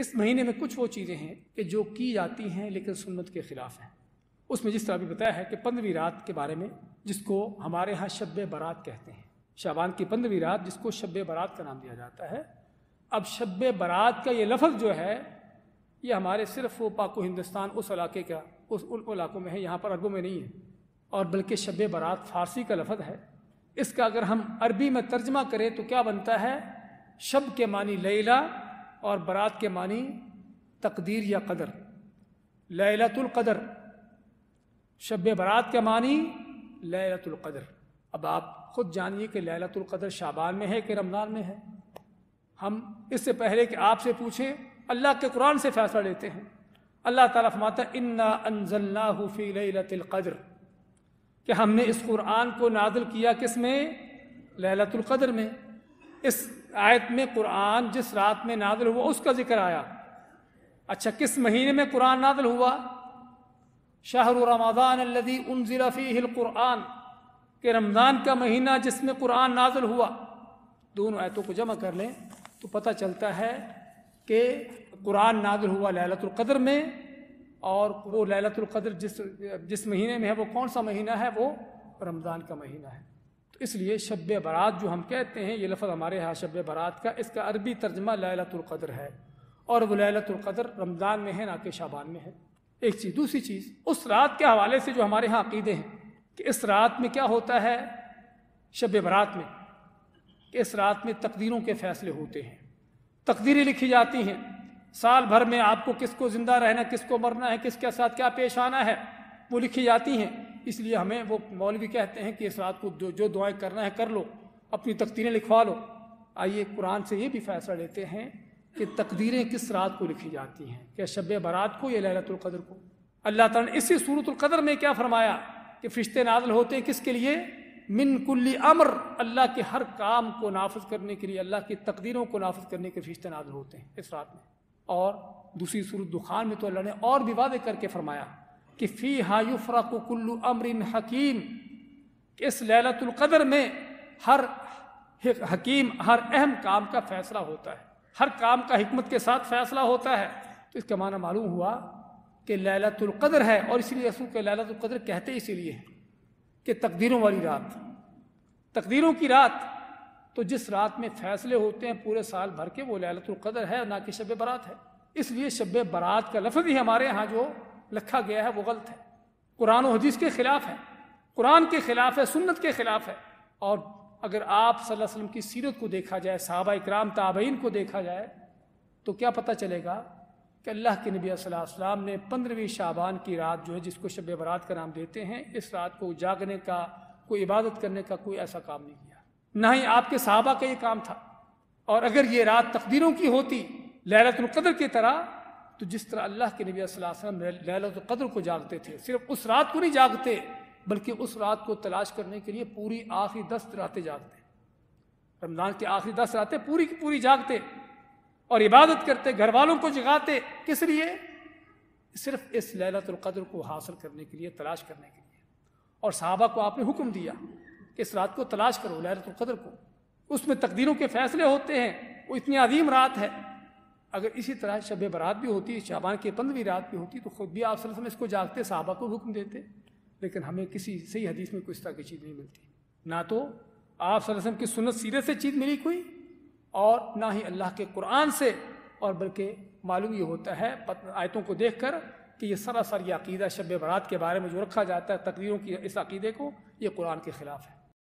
इस महीने में कुछ वो चीज़ें हैं कि जो की जाती हैं लेकिन सुन्नत के ख़िलाफ़ हैं उसमें जिस तरह भी बताया है कि पंद्रहवीं रात के बारे में जिसको हमारे यहाँ शब बारात कहते हैं शाबान की पंद्रहवीं रात जिसको शब बारात का नाम दिया जाता है अब शब बारात का ये लफ्ज़ जो है ये हमारे सिर्फ वो पाको हिंदुस्तान उस इलाके का उस उन इलाकों में है यहाँ पर अरबों में नहीं है और बल्कि शब बारात फ़ारसी का लफ्ज़ है इसका अगर हम अरबी में तर्जमा करें तो क्या बनता है शब के मानी लैला और बरात के मानी तकदीर या कदर लैलतुल कदर शब बरात के मानी लैलतुल कदर अब आप खुद जानिए कि लैलतुल कदर शाबान में है कि रमज़ान में है हम इससे पहले कि आपसे पूछें अल्लाह के कुरान से फैसला लेते हैं अल्लाह ताला फरमाता इन्ना अनजल्ला फ़ी लैलतुल कदर कि हमने इस कुरान को नाजिल किया किस में लैलतुल कदर में इस आयत में कुरान जिस रात में नादल हुआ उसका जिक्र आया अच्छा किस महीने में कुरान नादल हुआ शाहर रमदान अल्लदी उन ज़िलाफ़ी कुरान के रमज़ान का महीना जिसमें कुरान नाजिल हुआ दोनों आयतों को जमा कर लें तो पता चलता है कि कुरान नाजिल हुआ लैलतुल्क़द्र में और वो लैलतुल्क़द्र जिस जिस महीने में है वो कौन सा महीना है वो रमज़ान का महीना है तो इसलिए शब बारात जो हम कहते हैं ये लफ्ज़ हमारे यहाँ शब बारात का इसका अरबी तर्जमा लैलतुल्क़द्र है और वो लैलतुल्क़द्र रमज़ान में है ना कि शाबान में है एक चीज़ दूसरी चीज़ उस रात के हवाले से जो हमारे यहाँ अकीदे हैं कि इस रात में क्या होता है शब बारात में कि इस रात में तकदीरों के फ़ैसले होते हैं तकदीरें लिखी जाती हैं साल भर में आपको किसको ज़िंदा रहना किसको मरना है किसके साथ क्या पेश आना है वो लिखी जाती हैं इसलिए हमें वो मौलवी कहते हैं कि इस रात को जो जो दुआएं करना है कर लो अपनी तकदीरें लिखवा लो आइए कुरान से ये भी फैसला लेते हैं कि तकदीरें किस रात को लिखी जाती हैं क्या शब बारात को या लहरतुल्कदर को अल्लाह तला ने इसी सूरतुल्कदर में क्या फरमाया कि फरिश्ते नाजल होते हैं किसके लिए मिन कुल्ली अमर अल्लाह के हर काम को नाफज करने के लिए अल्लाह की तकदीरों को नाफज करने के फरिश्ते नाजल होते हैं इस रात में और दूसरी सूरत दुखान में तो अल्लाह ने और भी वादे करके फरमाया कि फ़ी हायुफ़रकुल्लु अमरिन हकीम इस ललतुल्क़दर में हर हकीम हर अहम काम का फैसला होता है हर काम का हमत के साथ फैसला होता है तो इसका माना मालूम हुआ कि ललतुल्क़दर है और इसलिए रसूल के ललतुल्क़दर कहते इसीलिए हैं कि तकदीरों वाली रात तकदीरों की रात तो जिस रात में फैसले होते हैं पूरे साल भर के वो ललतुल्क़दर है ना कि शब बरात है इसलिए शब बारात का लफ्ज़ ही हमारे यहाँ जो लिखा गया है वो गलत है कुरान हदीस के खिलाफ है कुरान के खिलाफ है सुन्नत के खिलाफ है और अगर आप सल्लल्लाहु अलैहि वसल्लम की सीरत को देखा जाए साहबा इकराम ताबईन को देखा जाए तो क्या पता चलेगा कि अल्लाह के नबी वसल्लम ने पंद्रहवीं शाबान की रात जो है जिसको शब बरात का नाम देते हैं इस रात को जागने का कोई इबादत करने का कोई ऐसा काम नहीं किया ना ही आपके साहबा का ये काम था और अगर ये रात तकदीरों की होती लहरतर की तरह तो जिस तरह अल्लाह के नबी वसल्लम लहलत कदर को जागते थे सिर्फ उस रात को नहीं जागते बल्कि उस रात को तलाश करने के लिए पूरी आखिरी दस रातें जागते रमज़ान की आखिरी दस रातें पूरी की पूरी जागते और इबादत करते घर वालों को जगाते किस लिए सिर्फ इस लहलत कदर को हासिल करने के लिए तलाश करने के लिए और साहबा को आपने हुक्म दिया कि इस रात को तलाश करो लहरत को उसमें तकदीरों के फैसले होते हैं वो इतनी अदीम रात है अगर इसी तरह शब बरात भी होती शाबान की पंद्रहवीं रात भी होती तो खुद भी आप वसल्लम इसको जागते साहबा को हुक्म देते लेकिन हमें किसी सही हदीस में कुछ तरह की चीज़ नहीं मिलती ना तो आप वसल्लम की सुनत सीरत से चीज़ मिली कोई और ना ही अल्लाह के कुरान से और बल्कि मालूम ये होता है आयतों को देख कर कि यह सरासर यह अकीदा शब बरात के बारे में जो रखा जाता है तकरीरों की इस अकीदे को ये कुरान के ख़िलाफ़ है